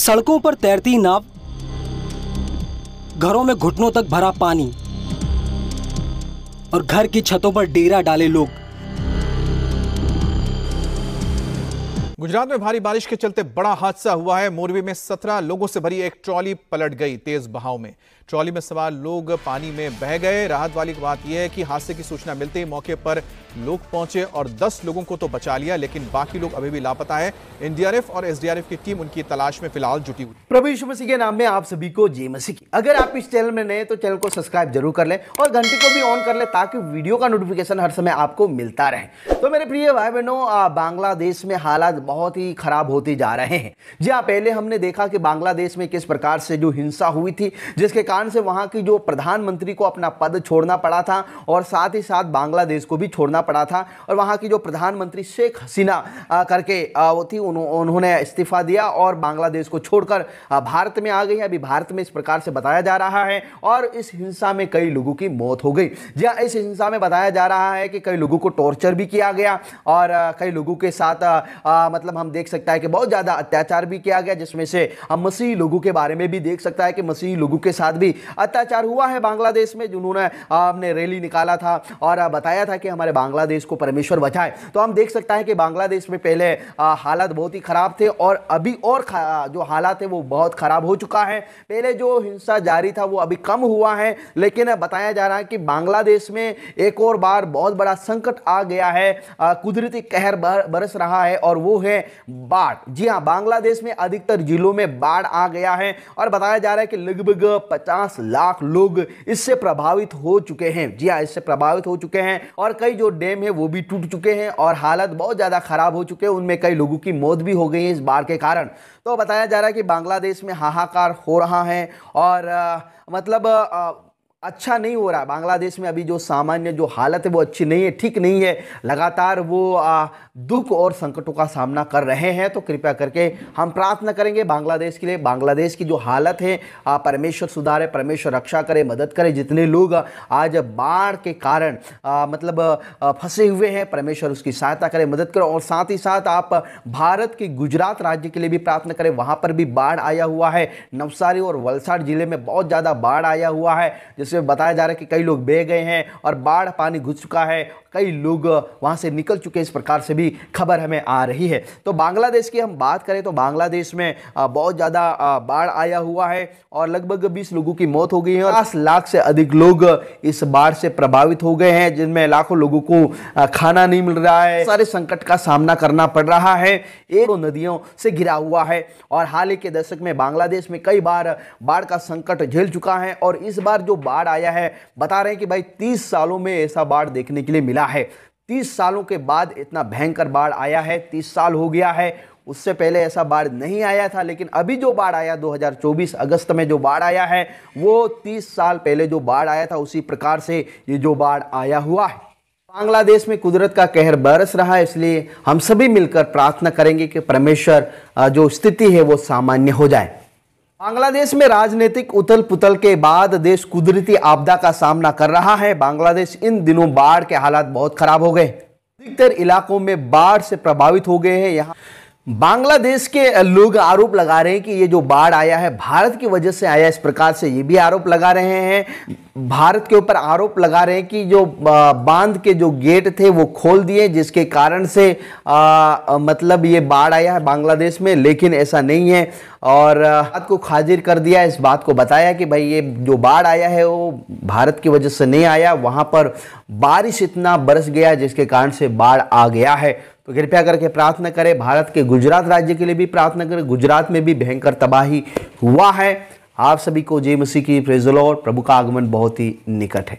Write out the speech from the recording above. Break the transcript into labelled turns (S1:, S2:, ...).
S1: सड़कों पर तैरती नाव घरों में घुटनों तक भरा पानी और घर की छतों पर डेरा डाले लोग गुजरात में भारी बारिश के चलते बड़ा हादसा हुआ है मोरबी में सत्रह लोगों से भरी एक ट्रॉली पलट गई तेज बहाव में ट्रॉली में सवार लोग पानी में बह गए राहत वाली बात यह है कि हादसे की सूचना मिलते ही मौके पर लोग पहुंचे और 10 लोगों को तो बचा लिया लेकिन बाकी लोग अभी भी लापता है एनडीआरएफ और एसडीआरएफ की टीम उनकी तलाश में फिलहाल जुटी हुई प्रवेश मसीह के नाम में आप सभी को जय मसीह की अगर आप इस चैनल में नए तो चैनल को सब्सक्राइब जरूर कर ले और घंटे को भी ऑन कर ले ताकि वीडियो का नोटिफिकेशन हर समय आपको मिलता रहे तो मेरे प्रिय भाई बहनों बांग्लादेश में हालात बहुत ही खराब होते जा रहे हैं जी हाँ पहले हमने देखा कि बांग्लादेश में किस प्रकार से जो हिंसा हुई थी जिसके कारण से वहाँ की जो प्रधानमंत्री को अपना पद छोड़ना पड़ा था और साथ ही साथ बांग्लादेश को भी छोड़ना पड़ा था और वहाँ की जो प्रधानमंत्री शेख हसीना करके वो थी उन्होंने इस्तीफा दिया और बांग्लादेश को छोड़कर भारत में आ गई अभी भारत में इस प्रकार से बताया जा रहा है और इस हिंसा में कई लोगों की मौत हो गई जी हाँ, इस हिंसा में बताया जा रहा है कि कई लोगों को टॉर्चर भी किया गया और कई लोगों के साथ मतलब हम देख सकता है कि बहुत ज़्यादा अत्याचार भी किया गया जिसमें से हम मसीही लोगों के बारे में भी देख सकता है कि मसीही लोगों के साथ भी अत्याचार हुआ है बांग्लादेश में जिन्होंने हमने रैली निकाला था और बताया था कि हमारे बांग्लादेश को परमेश्वर बचाए तो हम देख सकता है कि बांग्लादेश में पहले हालात बहुत ही ख़राब थे और अभी और जो हालात है वो बहुत ख़राब हो चुका है पहले जो हिंसा जारी था वो अभी कम हुआ है लेकिन बताया जा रहा है कि बांग्लादेश में एक और बार बहुत बड़ा संकट आ गया है कुदरती कहर बरस रहा है और वो है है बाढ़ जी हाँ बांग्लादेश में अधिकतर जिलों में बाढ़ आ गया है और बताया जा रहा है कि लगभग पचास लाख लोग इससे प्रभावित हो चुके हैं जी हाँ इससे प्रभावित हो चुके हैं और कई जो डैम है वो भी टूट चुके हैं और हालत बहुत ज़्यादा ख़राब हो चुके हैं उनमें कई लोगों की मौत भी हो गई है इस बाढ़ के कारण तो बताया जा रहा है कि बांग्लादेश में हाहाकार हो रहा है और आ, मतलब आ, अच्छा नहीं हो रहा बांग्लादेश में अभी जो सामान्य जो हालत है वो अच्छी नहीं है ठीक नहीं है लगातार वो आ, दुख और संकटों का सामना कर रहे हैं तो कृपया करके हम प्रार्थना करेंगे बांग्लादेश के लिए बांग्लादेश की जो हालत है आ, परमेश्वर सुधारे परमेश्वर रक्षा करे मदद करे जितने लोग आज बाढ़ के कारण आ, मतलब फंसे हुए हैं परमेश्वर उसकी सहायता करे मदद करे और साथ ही साथ आप भारत के गुजरात राज्य के लिए भी प्रार्थना करें वहाँ पर भी बाढ़ आया हुआ है नवसारी और वलसाड़ जिले में बहुत ज़्यादा बाढ़ आया हुआ है जिस इसमें बताया जा रहा है कि कई लोग बह गए हैं और बाढ़ पानी घुस चुका है कई लोग वहाँ से निकल चुके हैं इस प्रकार से भी खबर हमें आ रही है तो बांग्लादेश की हम बात करें तो बांग्लादेश में बहुत ज़्यादा बाढ़ आया हुआ है और लगभग 20 लोगों की मौत हो गई है और दस लाख से अधिक लोग इस बाढ़ से प्रभावित हो गए हैं जिनमें लाखों लोगों को खाना नहीं मिल रहा है सारे संकट का सामना करना पड़ रहा है एक नदियों से घिरा हुआ है और हाल ही के दशक में बांग्लादेश में कई बार बाढ़ का संकट झेल चुका है और इस बार जो बाढ़ बाढ़ आया है बता रहे हैं कि भाई तीस सालों में ऐसा बाढ़ देखने के लिए मिला है तीस सालों के बाद इतना भयंकर बाढ़ आया है तीस साल हो गया है उससे पहले ऐसा बाढ़ नहीं आया था लेकिन अभी जो बाढ़ आया 2024 अगस्त में जो बाढ़ आया है वो 30 साल पहले जो बाढ़ आया था उसी प्रकार से ये जो बाढ़ आया हुआ है बांग्लादेश में कुदरत का कहर बरस रहा है इसलिए हम सभी मिलकर प्रार्थना करेंगे कि परमेश्वर जो स्थिति है वो सामान्य हो जाए बांग्लादेश में राजनीतिक उथल पुथल के बाद देश कुदरती आपदा का सामना कर रहा है बांग्लादेश इन दिनों बाढ़ के हालात बहुत खराब हो गए अधिकतर इलाकों में बाढ़ से प्रभावित हो गए हैं यहाँ बांग्लादेश के लोग आरोप लगा रहे हैं कि ये जो बाढ़ आया है भारत की वजह से आया इस प्रकार से ये भी आरोप लगा रहे हैं भारत के ऊपर आरोप लगा रहे हैं कि जो बांध के जो गेट थे वो खोल दिए जिसके कारण से आ, मतलब ये बाढ़ आया है बांग्लादेश में लेकिन ऐसा नहीं है और बात को खाजिर कर दिया इस बात को बताया कि भाई ये जो बाढ़ आया है वो भारत की वजह से नहीं आया वहाँ पर बारिश इतना बरस गया जिसके कारण से बाढ़ आ गया है तो कृपया करके प्रार्थना करें भारत के गुजरात राज्य के लिए भी प्रार्थना करें गुजरात में भी भयंकर तबाही हुआ है आप सभी को जय मसीह की प्रेजलोर प्रभु का आगमन बहुत ही निकट है